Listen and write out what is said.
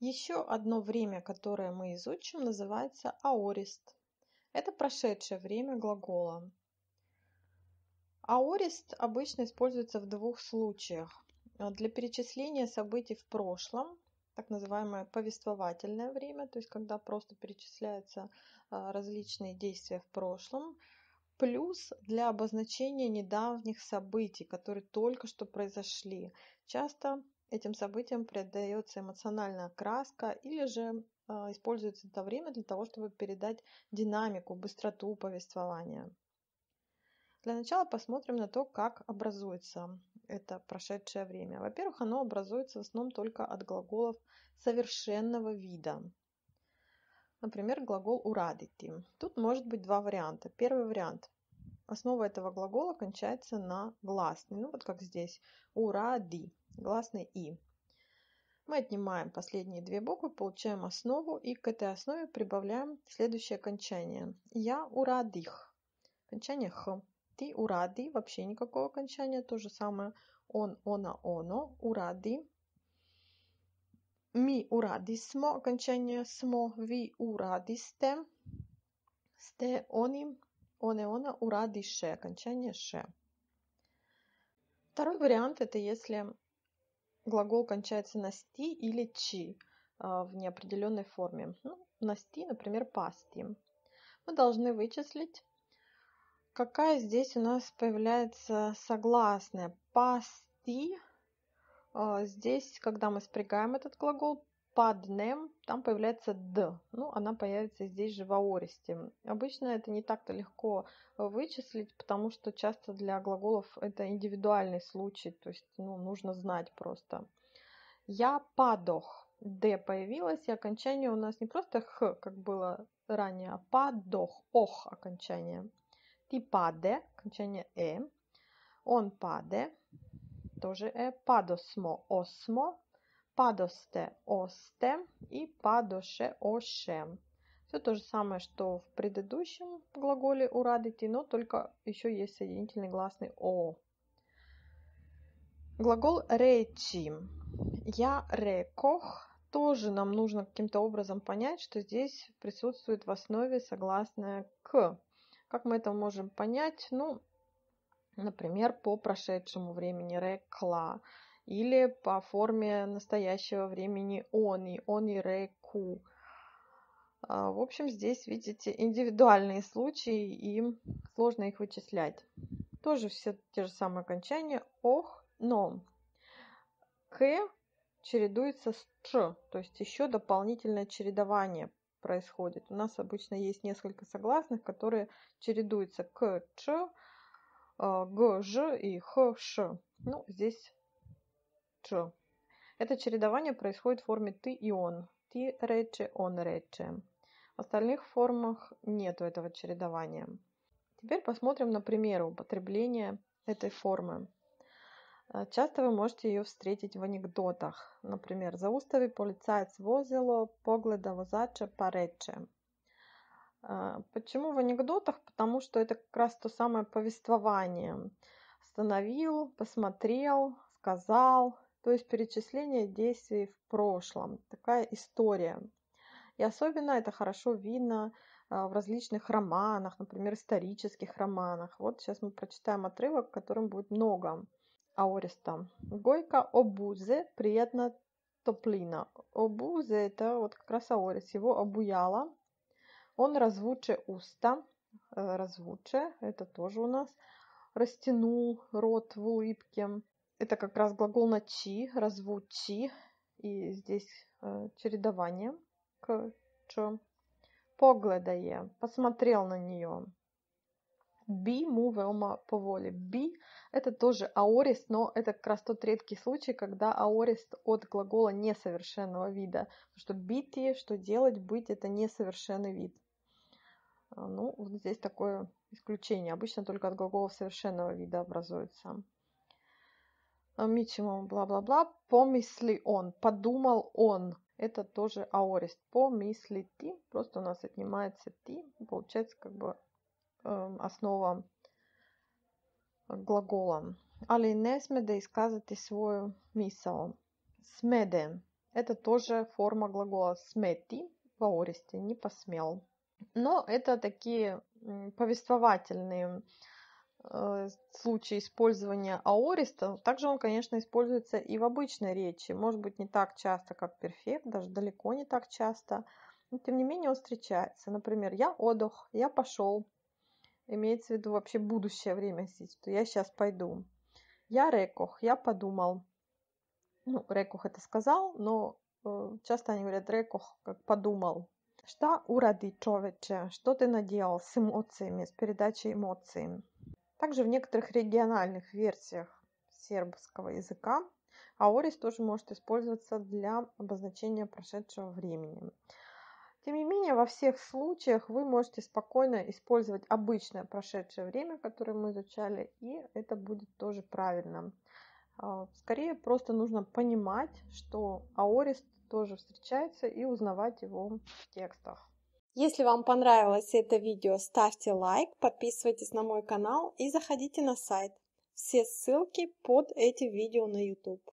Еще одно время, которое мы изучим, называется аорист. Это прошедшее время глагола. Аорист обычно используется в двух случаях. Э, для перечисления событий в прошлом, так называемое повествовательное время, то есть когда просто перечисляются э, различные действия в прошлом, Плюс для обозначения недавних событий, которые только что произошли. Часто этим событиям придается эмоциональная окраска или же э, используется это время для того, чтобы передать динамику, быстроту повествования. Для начала посмотрим на то, как образуется это прошедшее время. Во-первых, оно образуется в основном только от глаголов совершенного вида. Например, глагол «урадити». Тут может быть два варианта. Первый вариант Основа этого глагола кончается на гласный. Ну вот как здесь. Уради. Гласный и. Мы отнимаем последние две буквы, получаем основу и к этой основе прибавляем следующее окончание. Я урадих. Окончание х. Ты уради, Вообще никакого окончания. То же самое. Он, она, оно. уради. Ми уради, смо Окончание смо. Ви урадисте. Сте, они он-и-она, ура, ше, окончание ше. Второй вариант – это если глагол кончается на сти или чи а, в неопределенной форме. Ну, на сти, например, пасти. Мы должны вычислить, какая здесь у нас появляется согласная. Пасти а, – здесь, когда мы спрягаем этот глагол, под «нем» там появляется «д». Ну, она появится здесь же в аористе. Обычно это не так-то легко вычислить, потому что часто для глаголов это индивидуальный случай, то есть ну, нужно знать просто. «Я падох». «Д» появилась, и окончание у нас не просто «х», как было ранее, а «падох», «ох» окончание. «Ти паде», окончание «э». «Он паде», тоже «э». «Падосмо», «осмо», падосте осте и падоше оше. Все то же самое, что в предыдущем глаголе урадити, но только еще есть соединительный гласный о. Глагол речи. Я рекох. Тоже нам нужно каким-то образом понять, что здесь присутствует в основе согласное к. Как мы это можем понять? Ну, например, по прошедшему времени рекла или по форме настоящего времени они, они реку. А, в общем, здесь видите индивидуальные случаи, и сложно их вычислять. Тоже все те же самые окончания ох, но. К чередуется с ч, то есть еще дополнительное чередование происходит. У нас обычно есть несколько согласных, которые чередуются к ч, а, г, ж и х, ш. Ну, здесь дж. Это чередование происходит в форме «ты» и «он». «Ти рече», «он рече». В остальных формах нет этого чередования. Теперь посмотрим на примеры употребления этой формы. Э, часто вы можете ее встретить в анекдотах. Например, за устави полицаец возило, погледа возача парече». Э, почему в анекдотах? Потому что это как раз то самое повествование. Остановил, посмотрел, сказал, то есть перечисление действий в прошлом. Такая история. И особенно это хорошо видно а, в различных романах, например, исторических романах. Вот сейчас мы прочитаем отрывок, которым будет много аориста. Гойка обузе, приятно топлина. Обузе – это вот как раз аорис, его обуяло. Он развуче уста, э, развуче, это тоже у нас, растянул рот в улыбке это как раз глагол начи, развод чи, и здесь э, чередование к чо. Поглядає, посмотрел на нее. Би му велма поволі. Би – это тоже аорист, но это как раз тот редкий случай, когда аорист от глагола несовершенного вида. Потому что бити, что делать, быть – это несовершенный вид. А, ну, вот здесь такое исключение. Обычно только от глаголов совершенного вида образуется. Э, Мичимом, бла-бла-бла, помысли он, подумал он. Это тоже аорист. помысли ты, просто у нас отнимается ты, получается как бы э, основа глагола. Али не смеде изказати свою мисъл. Смеде. Это тоже форма глагола смети в аористе, не посмел. Но это такие повествовательные Э, случае использования аориста, также он, конечно, используется и в обычной речи. Может быть, не так часто, как перфект, даже далеко не так часто. Но, тем не менее, он встречается. Например, «я отдых», «я пошел». Имеется в виду вообще будущее время, что я сейчас пойду. «Я рекох», «я подумал». Ну, рекох это сказал, но э, часто они говорят рекох, как подумал. Что уроди, човече? Что ты наделал с эмоциями, с передачей эмоций? Также в некоторых региональных версиях сербского языка аорис тоже может использоваться для обозначения прошедшего времени. Тем не менее, во всех случаях вы можете спокойно использовать обычное прошедшее время, которое мы изучали, и это будет тоже правильно. А, скорее, просто нужно понимать, что аорист тоже встречается и узнавать его в текстах. Если вам понравилось это видео, ставьте лайк, подписывайтесь на мой канал и заходите на сайт. Все ссылки под этим видео на YouTube.